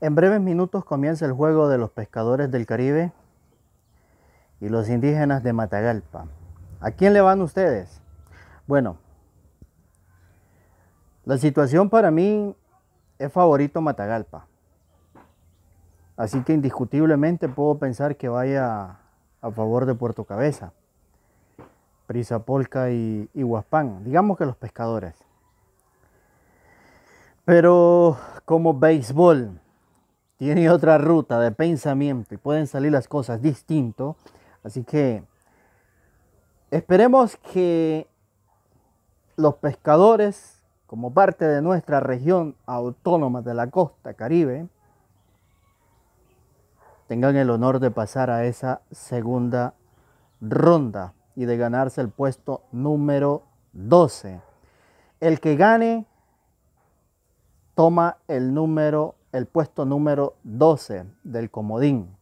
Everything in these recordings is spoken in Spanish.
En breves minutos comienza el juego de los pescadores del Caribe y los indígenas de Matagalpa. ¿A quién le van ustedes? Bueno, la situación para mí es favorito Matagalpa. Así que indiscutiblemente puedo pensar que vaya a favor de Puerto Cabeza, Prisapolca y, y Huaspán, digamos que los pescadores. Pero como béisbol, tiene otra ruta de pensamiento y pueden salir las cosas distinto. Así que esperemos que los pescadores, como parte de nuestra región autónoma de la costa caribe, tengan el honor de pasar a esa segunda ronda y de ganarse el puesto número 12. El que gane toma el número el puesto número 12 del comodín.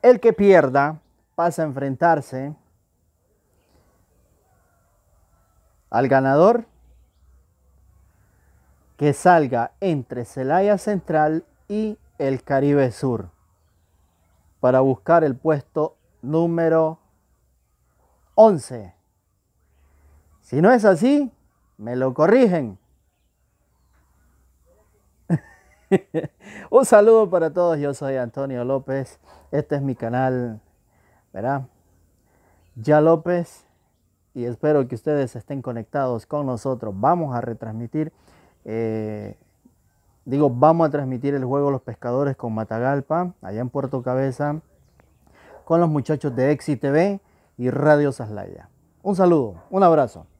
El que pierda pasa a enfrentarse al ganador que salga entre Celaya Central y el Caribe Sur para buscar el puesto número 11. Si no es así, me lo corrigen Un saludo para todos, yo soy Antonio López, este es mi canal, ¿verdad? Ya López, y espero que ustedes estén conectados con nosotros. Vamos a retransmitir, eh, digo, vamos a transmitir el juego Los Pescadores con Matagalpa, allá en Puerto Cabeza, con los muchachos de Exit TV y Radio Saslaya. Un saludo, un abrazo.